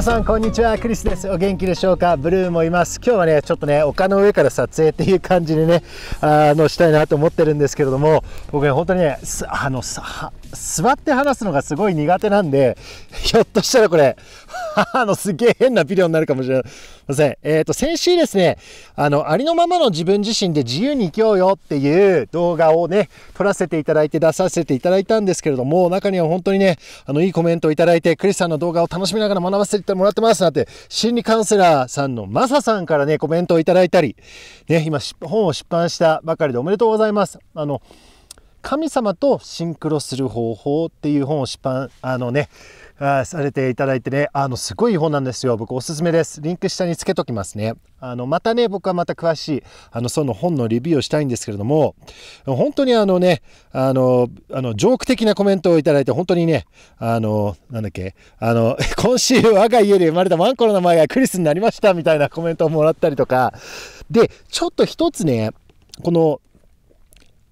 皆さんこんにちはクリスですお元気でしょうかブルーもいます今日はねちょっとね丘の上から撮影っていう感じでねあのしたいなと思ってるんですけれども僕ね本当にねあのさ座って話すのがすごい苦手なんで、ひょっとしたらこれ、母 の、すげえ変なビデオになるかもしれません。えっ、ー、と、先週ですね、あの、ありのままの自分自身で自由に生きようよっていう動画をね、撮らせていただいて出させていただいたんですけれども、中には本当にね、あの、いいコメントをいただいて、クリスさんの動画を楽しみながら学ばせてもらってますなんて、心理カウンセラーさんのマサさんからね、コメントをいただいたり、ね、今、本を出版したばかりでおめでとうございます。あの、神様とシンクロする方法っていう本を出版、あのね、あされていただいてね、あの、すごい本なんですよ。僕おすすめです。リンク下につけときますね。あの、またね、僕はまた詳しい、あの、その本のレビューをしたいんですけれども、本当にあのね、あの、あの、ジョーク的なコメントをいただいて、本当にね、あの、なんだっけ、あの、今週我が家で生まれたマンコの名前がクリスになりましたみたいなコメントをもらったりとか、で、ちょっと一つね、この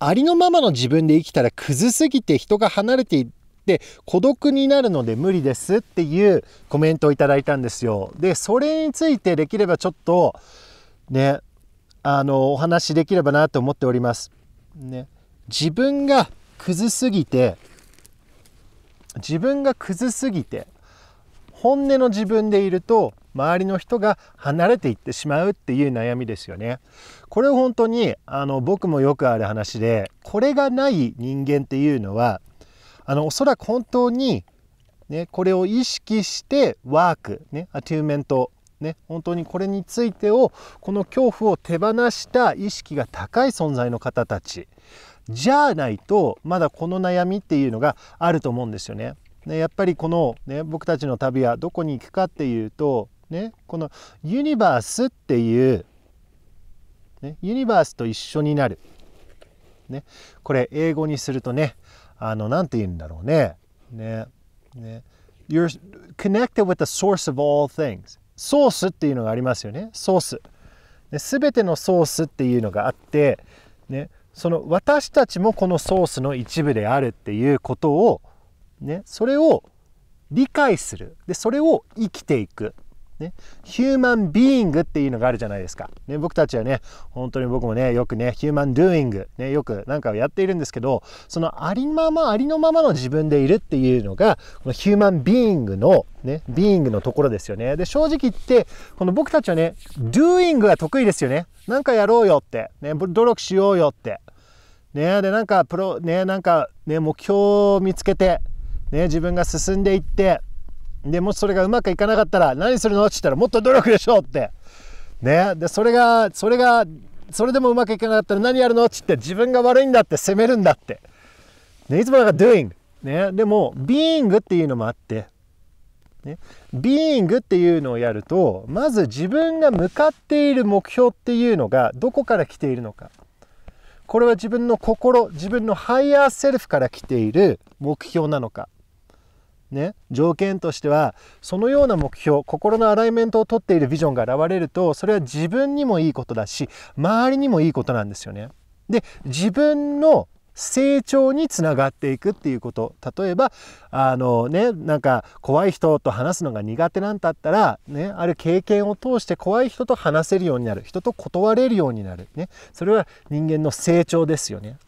ありのままの自分で生きたらクズすぎて人が離れていって孤独になるので無理ですっていうコメントをいただいたんですよ。でそれについてできればちょっとねあのお話しできればなと思っております。ね、自分がクズすぎて自分がクズすぎて本音の自分でいると周りの人が離れていってしまうっていう悩みですよね。これ本当にあの僕もよくある話でこれがない人間っていうのはあのおそらく本当に、ね、これを意識してワーク、ね、アテューメントね、本当にこれについてをこの恐怖を手放した意識が高い存在の方たちじゃないとまだこの悩みっていうのがあると思うんですよね。ね、やっぱりこの、ね、僕たちの旅はどこに行くかっていうと、ね、このユニバースっていう、ね、ユニバースと一緒になる、ね、これ英語にするとねあのなんて言うんだろうねねね You're connected with the source of all things ソースっていうのがありますよねソースすべ、てのソースっていうのがあって、ね、その私たちもこのソースの一部であるっていうことをね、それを理解するでそれを生きていく、ね、ヒューマンビーイングっていうのがあるじゃないですか、ね、僕たちはね本当に僕もねよくねヒューマンドゥーイング、ね、よくなんかをやっているんですけどそのありままありのままの自分でいるっていうのがこのヒューマンビーイングのねビーイングのところですよねで正直言ってこの僕たちはねドゥーイングが得意ですよねなんかやろうよってね努力しようよってねでなんかプロねなんかね目標を見つけてね、自分が進んでいってでもしそれがうまくいかなかったら何するのって言ったらもっと努力でしょうって、ね、でそれがそれがそれでもうまくいかなかったら何やるのって言って自分が悪いんだって責めるんだって、ね、いつもなんか doing、ね、でも being っていうのもあって、ね、being っていうのをやるとまず自分が向かっている目標っていうのがどこから来ているのかこれは自分の心自分のハイヤーセルフから来ている目標なのかね、条件としてはそのような目標心のアライメントをとっているビジョンが現れるとそれは自分にもいいことだし周りにもいいことなんですよね。で自分の成長につながっていくっていうこと例えばあのねなんか怖い人と話すのが苦手なんだったら、ね、ある経験を通して怖い人と話せるようになる人と断れるようになる、ね、それは人間の成長ですよね。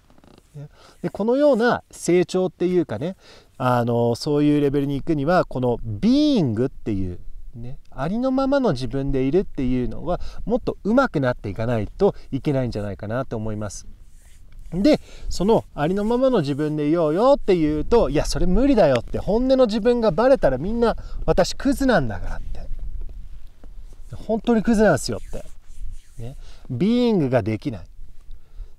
でこのような成長っていうかねあのそういうレベルに行くにはこのビーイングっていうね、ありのままの自分でいるっていうのはもっと上手くなっていかないといけないんじゃないかなと思います。でそのありのままの自分でいようよって言うといやそれ無理だよって本音の自分がバレたらみんな私クズなんだからって本当にクズなんですよって、ね、ビーイングができない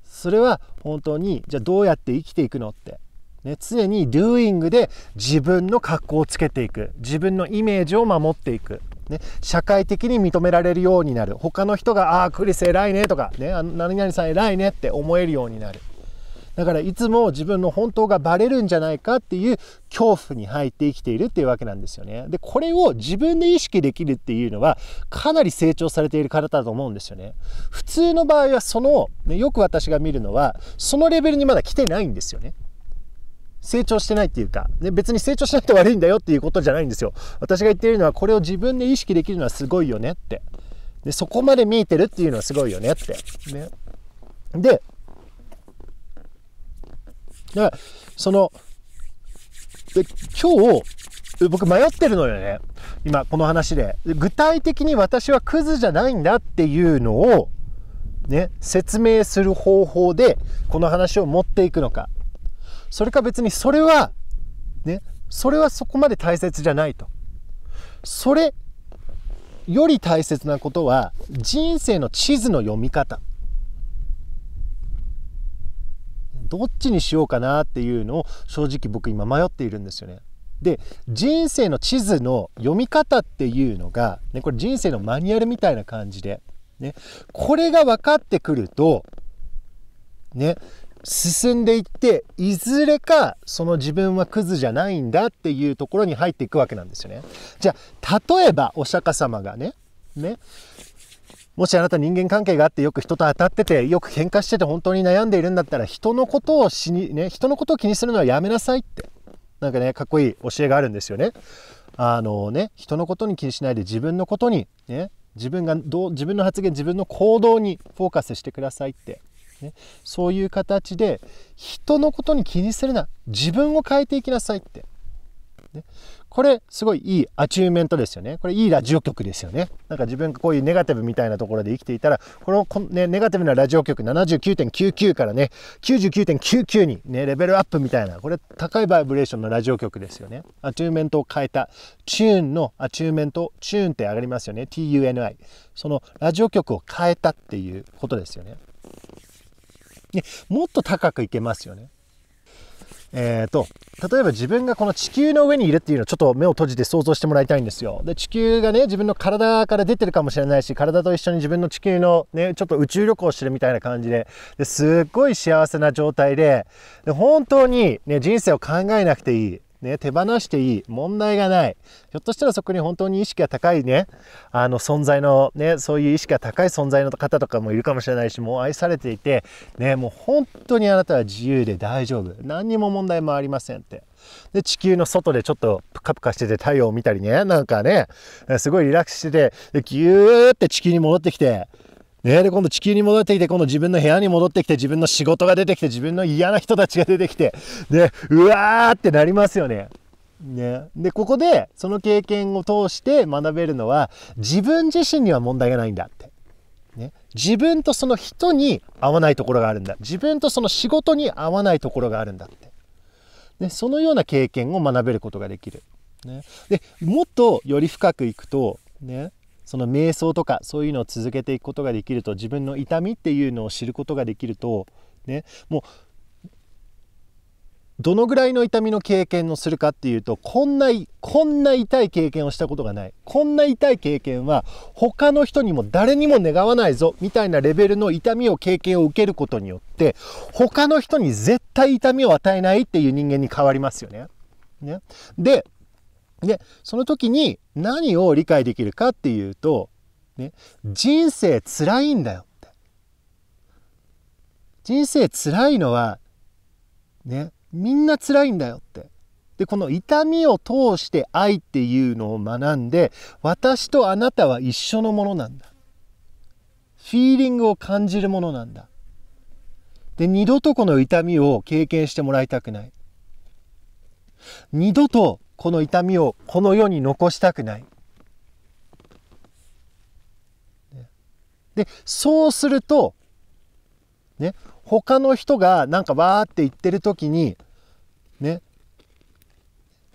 それは本当にじゃあどうやって生きていくのってね、常に doing で自分の格好をつけていく自分のイメージを守っていく、ね、社会的に認められるようになる他の人が「ああクリス偉いね」とか、ね「何々さん偉いね」って思えるようになるだからいつも自分の本当がバレるんじゃないかっていう恐怖に入って生きているっていうわけなんですよねでこれを自分で意識できるっていうのはかなり成長されている方だと思うんですよね普通の場合はその、ね、よく私が見るのはそのレベルにまだ来てないんですよね成長してないっていうか、ね、別に成長しないと悪いんだよっていうことじゃないんですよ。私が言っているのはこれを自分で意識できるのはすごいよねって。で、そこまで見えてるっていうのはすごいよねって。ね。で、だから、その、で今日、僕迷ってるのよね。今、この話で。具体的に私はクズじゃないんだっていうのを、ね、説明する方法で、この話を持っていくのか。それか別にそれは、ね、それはそこまで大切じゃないと。それより大切なことは人生の地図の読み方。どっちにしようかなっていうのを正直僕今迷っているんですよね。で人生の地図の読み方っていうのが、ね、これ人生のマニュアルみたいな感じで、ね、これが分かってくると、ね、進んでいっていずれかその自分はクズじゃないんだっていうところに入っていくわけなんですよね。じゃあ例えばお釈迦様がねねもしあなた人間関係があってよく人と当たっててよく喧嘩してて本当に悩んでいるんだったら人のことを死に、ね、人のことを気にするのはやめなさいってなんかねかっこいい教えがあるんですよね。あのね人のことに気にしないで自分のことに、ね、自分がどう自分の発言自分の行動にフォーカスしてくださいってね、そういう形で人のことに気にするな自分を変えていきなさいって、ね、これすごいいいアチューメントですよねこれいいラジオ局ですよねなんか自分がこういうネガティブみたいなところで生きていたらこのね、ネガティブなラジオ局79.99からね99.99にねレベルアップみたいなこれ高いバイブレーションのラジオ局ですよねアチューメントを変えたチューンのアチューメントチューンって上がりますよね TUNI そのラジオ局を変えたっていうことですよねね、もっと高くいけますよね。えーと、例えば自分がこの地球の上にいるっていうのをちょっと目を閉じて想像してもらいたいんですよで地球がね自分の体から出てるかもしれないし体と一緒に自分の地球のねちょっと宇宙旅行してるみたいな感じでですっごい幸せな状態でで本当に、ね、人生を考えなくていいね、手放していい、問題がない。ひょっとしたらそこに本当に意識が高いね、あの存在の、ね、そういう意識が高い存在の方とかもいるかもしれないし、もう愛されていて、ね、もう本当にあなたは自由で大丈夫。何にも問題もありませんって。で、地球の外でちょっとプカプカしてて太陽を見たりね、なんかね、すごいリラックスしてて、でギューって地球に戻ってきて、ね、で今度地球に戻ってきて今度自分の部屋に戻ってきて自分の仕事が出てきて自分の嫌な人たちが出てきてでうわーってなりますよね。ね、でここでその経験を通して学べるのは自分自身には問題がないんだって、ね、自分とその人に合わないところがあるんだ自分とその仕事に合わないところがあるんだって、ね、そのような経験を学べることができる、ね、でもっとより深くいくと、ね、その瞑想とかそういうのを続けていくことができると自分の痛みっていうのを知ることができるとねもうどのぐらいの痛みの経験をするかっていうとこんなこんな痛い経験をしたことがないこんな痛い経験は他の人にも誰にも願わないぞみたいなレベルの痛みを経験を受けることによって他の人に絶対痛みを与えないっていう人間に変わりますよね。ねででその時に何を理解できるかっていうと、ね、人生つらいんだよって人生つらいのは、ね、みんなつらいんだよってでこの痛みを通して愛っていうのを学んで私とあなたは一緒のものなんだフィーリングを感じるものなんだで二度とこの痛みを経験してもらいたくない二度とこの痛みをこの世に残したくない。でそうするとね他の人がなんかわーって言ってる時にね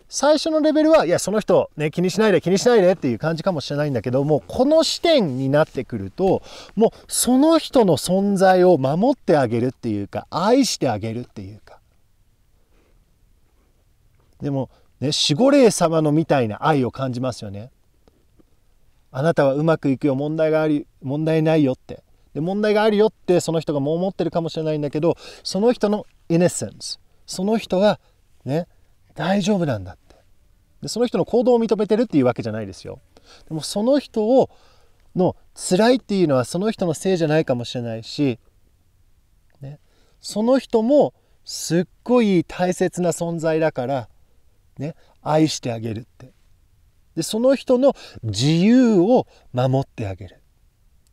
最初のレベルはいやその人、ね、気にしないで気にしないでっていう感じかもしれないんだけどもこの視点になってくるともうその人の存在を守ってあげるっていうか愛してあげるっていうかでもね、守護霊様のみたいな愛を感じますよね。あなたはうまくいくよ問題があり問題ないよってで問題があるよってその人がもう思ってるかもしれないんだけどその人のイネセンスその人はね大丈夫なんだってでその人の行動を認めてるっていうわけじゃないですよでもその人をの辛いっていうのはその人のせいじゃないかもしれないし、ね、その人もすっごい大切な存在だからね、愛してあげるってでその人の自由を守ってあげる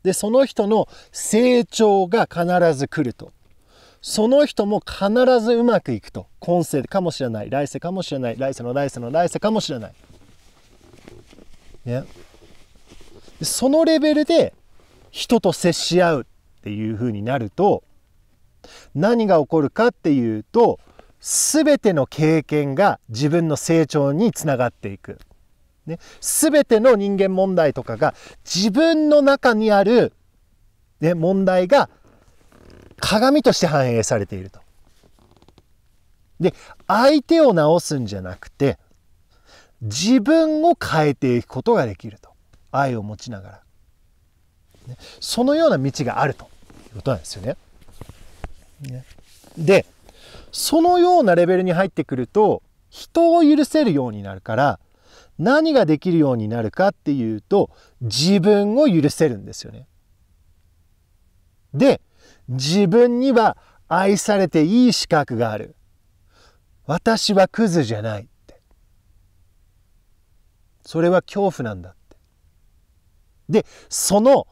でその人の成長が必ず来るとその人も必ずうまくいくと今世かもしれない来世かもしれない来世の来世の来世かもしれない、ね、そのレベルで人と接し合うっていうふうになると何が起こるかっていうと全ての経験が自分の成長につながっていく。ね、全ての人間問題とかが自分の中にある、ね、問題が鏡として反映されていると。で相手を治すんじゃなくて自分を変えていくことができると愛を持ちながら、ね、そのような道があるということなんですよね。ねでそのようなレベルに入ってくると人を許せるようになるから何ができるようになるかっていうと自分を許せるんですよね。で自分には愛されていい資格がある。私はクズじゃないって。それは恐怖なんだって。でその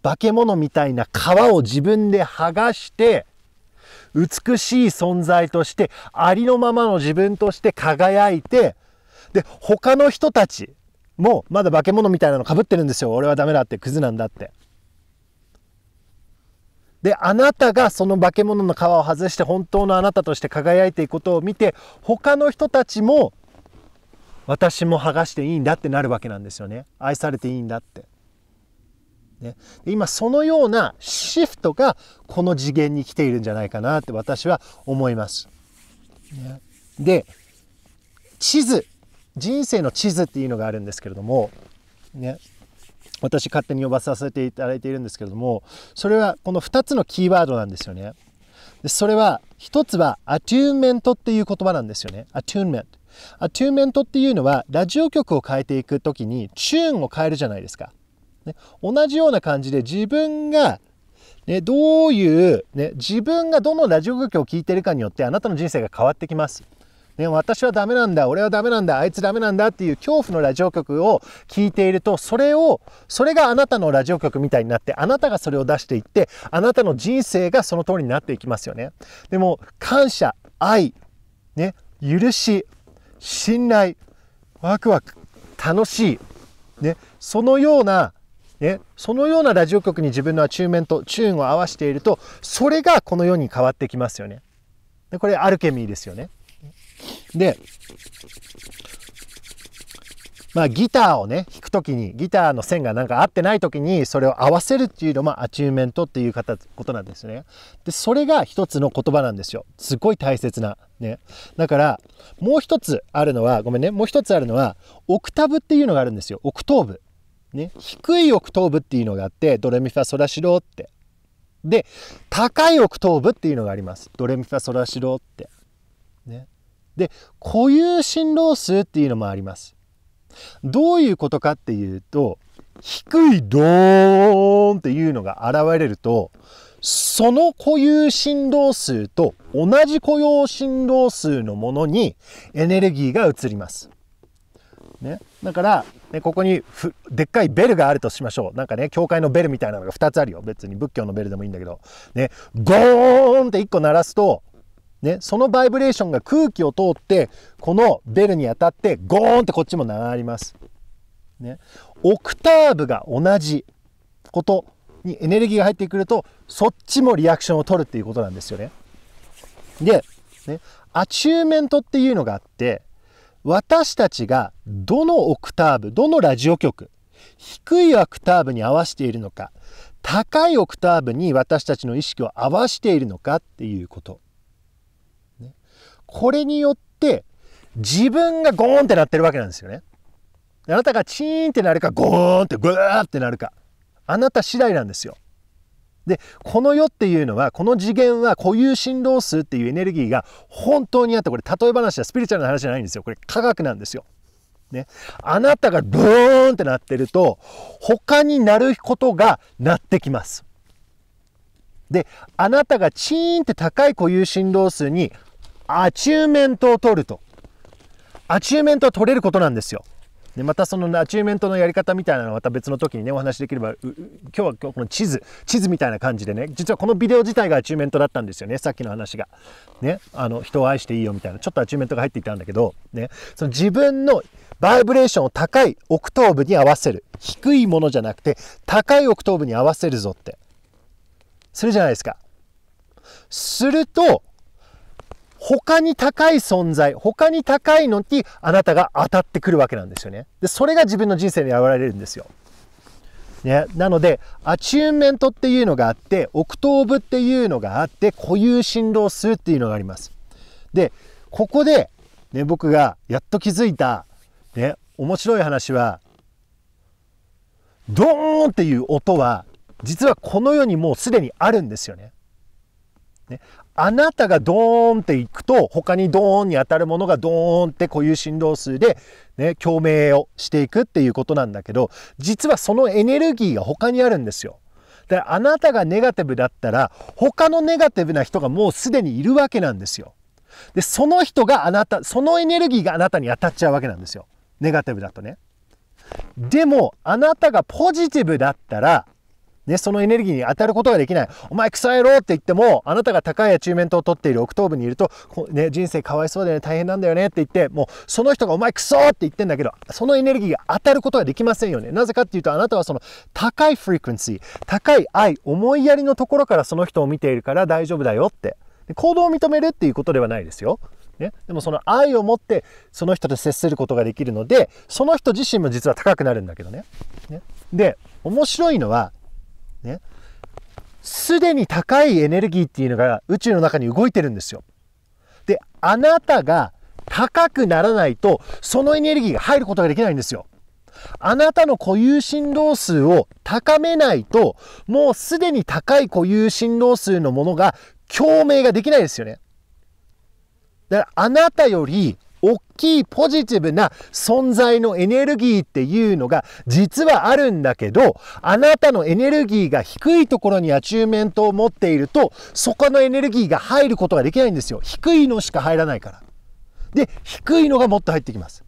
化け物みたいな皮を自分で剥がして美しい存在として、ありのままの自分として輝いて、で、他の人たちも、まだ化け物みたいなのかぶってるんですよ。俺はダメだって、クズなんだって。で、あなたがその化け物の皮を外して、本当のあなたとして輝いていくことを見て、他の人たちも、私も剥がしていいんだってなるわけなんですよね。愛されていいんだって。ね、今そのようなシフトがこの次元に来ているんじゃないかなって私は思います。ね、で地図人生の地図っていうのがあるんですけれども、ね、私勝手に呼ばさせていただいているんですけれどもそれはこの2つのキーワードなんですよね。でそれは1つはアチューンメントっていう言葉なんですよね。アチューンメント。アチューンメントっていうのはラジオ局を変えていく時にチューンを変えるじゃないですか。ね、同じような感じで自分がね、どういう、ね、自分がどのラジオ曲を聴いてるかによってあなたの人生が変わってきます。ね、私はダメなんだ、俺はダメなんだ、あいつダメなんだっていう恐怖のラジオ局を聴いていると、それを、それがあなたのラジオ局みたいになって、あなたがそれを出していって、あなたの人生がその通りになっていきますよね。でも、感謝、愛、ね、許し、信頼、ワクワク、楽しい、ね、そのようなね、そのようなラジオ局に自分のアチューメントチューンを合わせているとそれがこの世に変わってきますよね。でこれアルケミーですよね。でまあ、ギターをね弾く時にギターの線がなんか合ってない時にそれを合わせるっていうのもアチューメントっていうことなんですね。でそれが一つの言葉なんですよ。すごい大切な。ね、だからもう一つあるのはごめんねもう一つあるのはオクタブっていうのがあるんですよオクトーブ。ね、低いオクトーブっていうのがあって、ドレミファソラシロって。で、高いオクトーブっていうのがあります。ドレミファソラシロって。ね。で、固有振動数っていうのもあります。どういうことかっていうと、低いドーンっていうのが現れると、その固有振動数と同じ固有振動数のものにエネルギーが移ります。ね。だから、ね、ここにふでっかいベルがあるとしましょうなんかね教会のベルみたいなのが2つあるよ別に仏教のベルでもいいんだけどねゴーンって1個鳴らすとね、そのバイブレーションが空気を通ってこのベルに当たってゴーンってこっちも鳴ります、ね、オクターブが同じことにエネルギーが入ってくるとそっちもリアクションを取るっていうことなんですよねでねアチューメントっていうのがあって私たちがどのオクターブ、どのラジオ局、低いオクターブに合わせているのか、高いオクターブに私たちの意識を合わせているのかっていうこと。これによって自分がゴーンってなってるわけなんですよね。あなたがチーンってなるかゴーンってグーってなるかあなた次第なんですよ。でこの世っていうのはこの次元は固有振動数っていうエネルギーが本当にあってこれ例え話はスピリチュアルな話じゃないんですよこれ科学なんですよ。ね、あなたがブーンってなってると他になることがなってきます。であなたがチーンって高い固有振動数にアチューメントを取るとアチューメントは取れることなんですよ。でまたそのアチューメントのやり方みたいなのはまた別の時にねお話できれば今日はこの地図地図みたいな感じでね実はこのビデオ自体がアチューメントだったんですよねさっきの話がねあの人を愛していいよみたいなちょっとアチューメントが入っていたんだけどねその自分のバイブレーションを高いオクトーブに合わせる低いものじゃなくて高いオクトーブに合わせるぞってするじゃないですかすると他に高い存在、他に高いのにあなたが当たってくるわけなんですよね。で、それが自分の人生に現れるんですよ。ね、なのでアチューンメントっていうのがあってオクトーブっていうのがあって固有振動数っていうのがありますでここで、ね、僕がやっと気づいた、ね、面白い話はドーンっていう音は実はこの世にもうすでにあるんですよね。ねあなたがドーンっていくと、他にドーンに当たるものがドーンってこういう振動数で、ね、共鳴をしていくっていうことなんだけど、実はそのエネルギーが他にあるんですよ。だからあなたがネガティブだったら、他のネガティブな人がもうすでにいるわけなんですよ。で、その人があなた、そのエネルギーがあなたに当たっちゃうわけなんですよ。ネガティブだとね。でも、あなたがポジティブだったら、ね、そのエネルギーに当たることができない。お前クソ野郎って言っても、あなたが高いアチューメントを取っているオクトーブにいると、ね、人生かわいそうだよね、大変なんだよねって言って、もうその人がお前クソって言ってんだけど、そのエネルギーが当たることができませんよね。なぜかっていうと、あなたはその高いフリクエンシー、高い愛、思いやりのところからその人を見ているから大丈夫だよって。行動を認めるっていうことではないですよ。ね、でもその愛を持ってその人と接することができるのでその人自身も実は高くなるんだけどね。ねで面白いのはね、すでに高いエネルギーっていうのが宇宙の中に動いてるんですよ。で、あなたが高くならないと、そのエネルギーが入ることができないんですよ。あなたの固有振動数を高めないと、もうすでに高い固有振動数のものが共鳴ができないですよね。だからあなたより大きいポジティブな存在のエネルギーっていうのが実はあるんだけど、あなたのエネルギーが低いところにアチューメントを持っていると、そこのエネルギーが入ることができないんですよ。低いのしか入らないから。で、低いのがもっと入ってきます。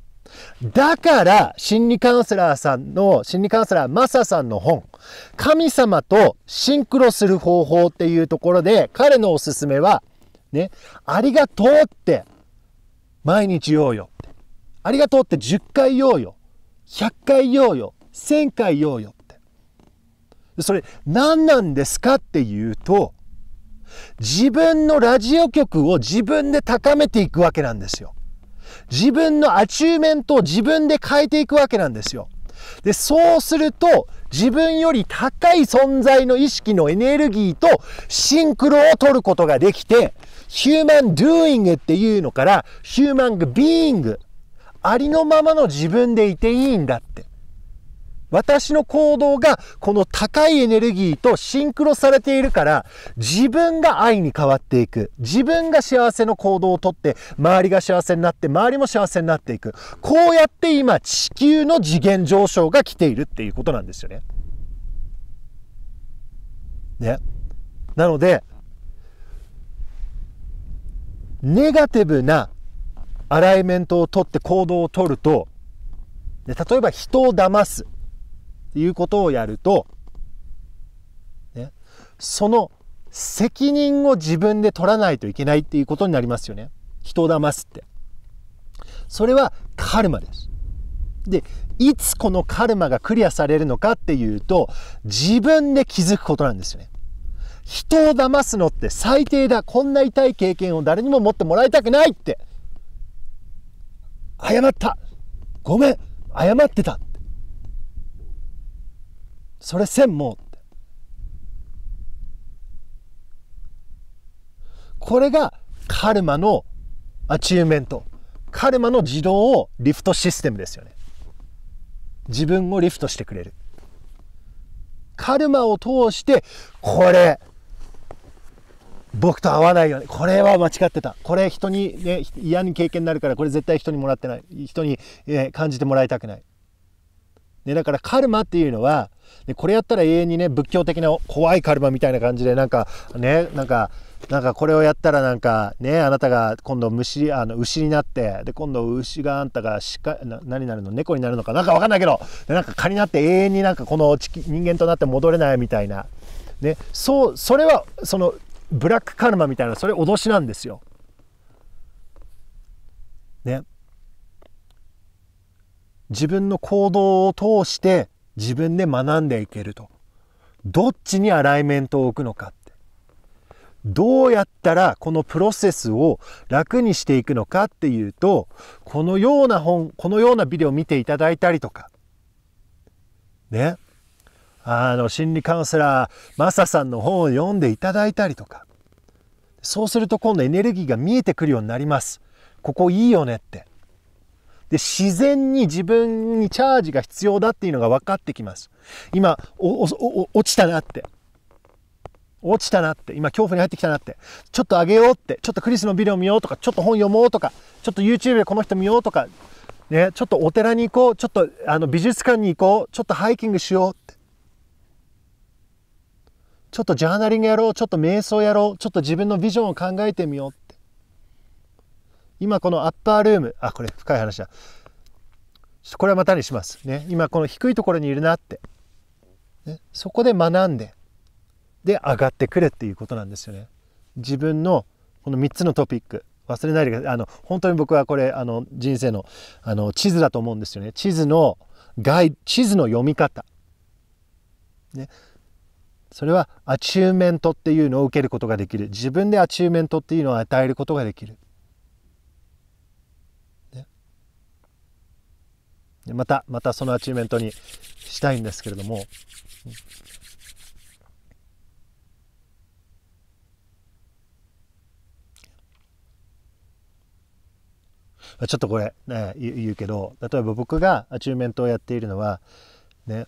だから心理カウンセラーさんの心理カウンセラーマサさんの本「神様とシンクロする方法」っていうところで彼のおすすめはね「ありがとう」って毎日言おうよありがとうって10回言おうよ。100回言おうよ。1000回言おうよって。それ何なんですかっていうと、自分のラジオ局を自分で高めていくわけなんですよ。自分のアチューメントを自分で変えていくわけなんですよ。で、そうすると、自分より高い存在の意識のエネルギーとシンクロを取ることができて、ヒューマンドゥーイングっていうのから、ヒューマンビーイング、ありのままの自分でいていいんだって。私の行動がこの高いエネルギーとシンクロされているから自分が愛に変わっていく自分が幸せの行動をとって周りが幸せになって周りも幸せになっていくこうやって今地球の次元上昇が来ているっていうことなんですよね。ね。なのでネガティブなアライメントをとって行動をとると例えば人を騙すいうことをやると、ね、その責任を自分で取らないといけないっていうことになりますよね。人を騙すって。それはカルマです。で、いつこのカルマがクリアされるのかっていうと、自分で気づくことなんですよね。人を騙すのって最低だ。こんな痛い経験を誰にも持ってもらいたくないって。謝った。ごめん。謝ってた。それせんもうこれがカルマのアチューメントカルマの自動をリフトシステムですよね自分をリフトしてくれるカルマを通してこれ僕と合わないよねこれは間違ってたこれ人に、ね、嫌に経験になるからこれ絶対人にもらってない人に、え感じてもらいたくない、ね、だからカルマっていうのはでこれやったら永遠にね仏教的な怖いカルマみたいな感じでなんかねなんかなんかこれをやったらなんかねあなたが今度虫あの牛になってで今度牛があんたが鹿な何になるの猫になるのかなんか分かんないけどでなんか蚊になって永遠になんかこの人間となって戻れないみたいな、ね、そうそれはそのブラックカルマみたいなそれ脅しなんですよ。ね。自分の行動を通して自分で学んでいけるとどっちにアライメントを置くのかってどうやったらこのプロセスを楽にしていくのかっていうとこのような本このようなビデオを見ていただいたりとかねあの心理カウンセラーマサさんの本を読んでいただいたりとかそうすると今度エネルギーが見えてくるようになりますここいいよねってで、自然に自分にチャージが必要だっていうのが分かってきます。今、落ちたなって。落ちたなって。今、恐怖に入ってきたなって。ちょっと上げようって。ちょっとクリスのビデオ見ようとか、ちょっと本読もうとか、ちょっと YouTube でこの人見ようとか、ね、ちょっとお寺に行こう。ちょっとあの美術館に行こう。ちょっとハイキングしようって。ちょっとジャーナリングやろう。ちょっと瞑想やろう。ちょっと自分のビジョンを考えてみようって。今このアッパールームあこれ深い話だこれはまたにしますね今この低いところにいるなって、ね、そこで学んでで上がってくるっていうことなんですよね自分のこの3つのトピック忘れないであの本当に僕はこれあの人生のあの地図だと思うんですよね地図の外地図の読み方ねそれはアチューメントっていうのを受けることができる自分でアチューメントっていうのを与えることができるまたまたそのアチューメントにしたいんですけれども、ちょっとこれ、ね、言うけど例えば僕がアチューメントをやっているのはね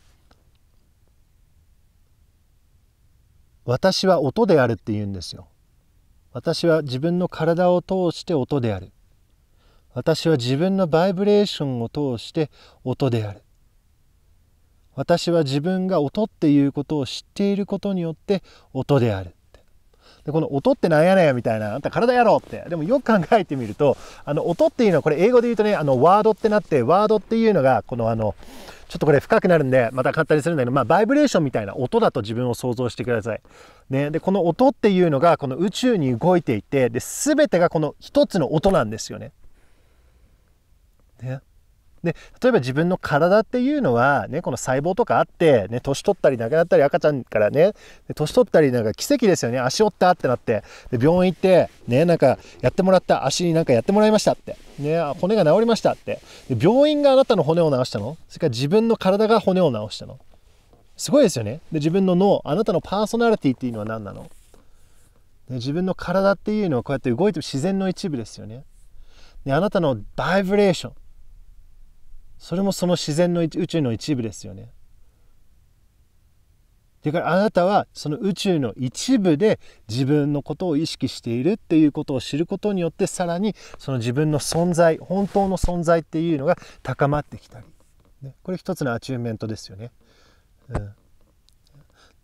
私は音であるって言うんですよ。私は自分の体を通して音である。私は自分のバイブレーションを通して音である私は自分が音っていうことを知っていることによって音であるでこの音ってなんやねんみたいなあんた体やろってでもよく考えてみるとあの音っていうのはこれ英語で言うとねあのワードってなってワードっていうのがこのあのちょっとこれ深くなるんでまた簡単にするんだけど、まあ、バイブレーションみたいな音だと自分を想像してください。ね、でこの音っていうのがこの宇宙に動いていてで全てがこの一つの音なんですよね。ね、で例えば自分の体っていうのは、ね、この細胞とかあって、ね、年取ったり亡くなったり赤ちゃんからね年取ったりなんか奇跡ですよね足折ったってなってで病院行って、ね、なんかやってもらった足になんかやってもらいましたって、ね、骨が治りましたってで病院があなたの骨を治したのそれから自分の体が骨を治したのすごいですよねで自分の脳あなたのパーソナリティっていうのは何なので自分の体っていうのはこうやって動いてる自然の一部ですよねであなたのバイブレーションそれもその自然の宇宙の一部ですよねだからあなたはその宇宙の一部で自分のことを意識しているっていうことを知ることによってさらにその自分の存在本当の存在っていうのが高まってきたり、ね、これ一つのアチューメントですよね。うん、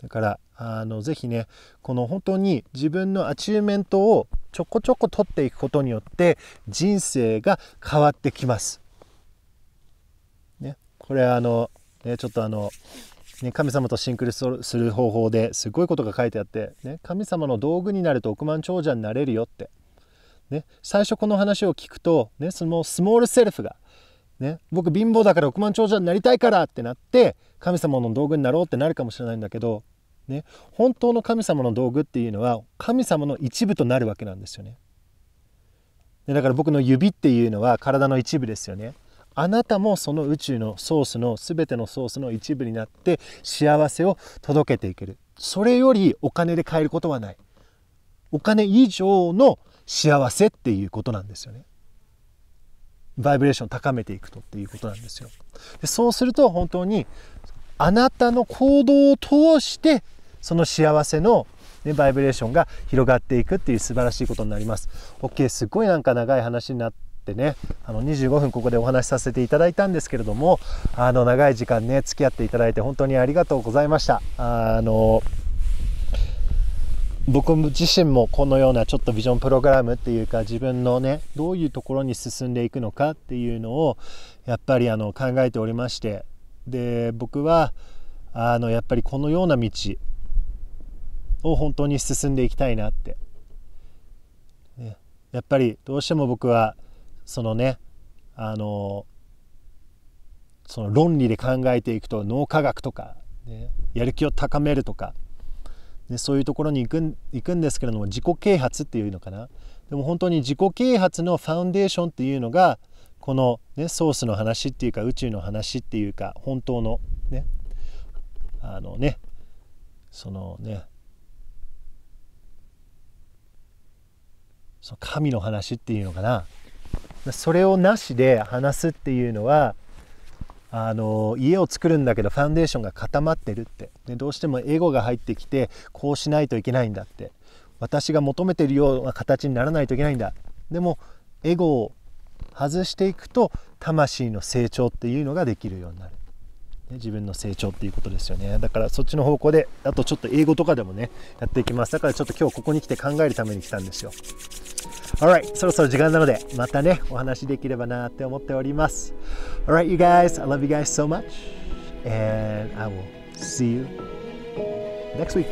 だからあのぜひねこの本当に自分のアチューメントをちょこちょこ取っていくことによって人生が変わってきます。これあの、ね、ちょっとあの、ね、神様とシンクロする方法ですごいことが書いてあって、ね、神様の道具になると億万長者になれるよって、ね、最初この話を聞くと、ね、そのスモールセルフが、ね、僕貧乏だから億万長者になりたいからってなって神様の道具になろうってなるかもしれないんだけど、ね、本当の神様の道具っていうのは神様の一部となるわけなんですよね。だから僕の指っていうのは体の一部ですよね。あなたもその宇宙のソースの全てのソースの一部になって幸せを届けていけるそれよりお金で買えることはないお金以上の幸せっていうことなんですよねバイブレーションを高めていくとっていうことなんですよでそうすると本当にあなたの行動を通してその幸せのね、バイブレーションが広がっていくっていう素晴らしいことになります。OK、すごいなんか長い話になっってねあの25分ここでお話しさせていただいたんですけれどもあの長い時間ね付き合っていただいて本当にありがとうございましたあの僕自身もこのようなちょっとビジョンプログラムっていうか自分のねどういうところに進んでいくのかっていうのをやっぱりあの考えておりましてで僕はあのやっぱりこのような道を本当に進んでいきたいなって、ね、やっぱりどうしても僕はそのねあのその論理で考えていくと脳科学とか、ね、やる気を高めるとか、ね、そういうところに行くん行くんですけれども自己啓発っていうのかなでも本当に自己啓発のファウンデーションっていうのがこの、ね、ソースの話っていうか宇宙の話っていうか本当のねあのねそのねその神の話っていうのかなそれをなしで話すっていうのはあの家を作るんだけどファンデーションが固まってるってでどうしてもエゴが入ってきてこうしないといけないんだって私が求めてるような形にならないといけないんだでもエゴを外していくと魂の成長っていうのができるようになる自分の成長っていうことですよねだからそっちの方向であとちょっと英語とかでもねやっていきますだからちょっと今日ここに来て考えるために来たんですよ Alright そろそろ時間なのでまたねお話できればなって思っております Alright you guys I love you guys so much and I will see you next week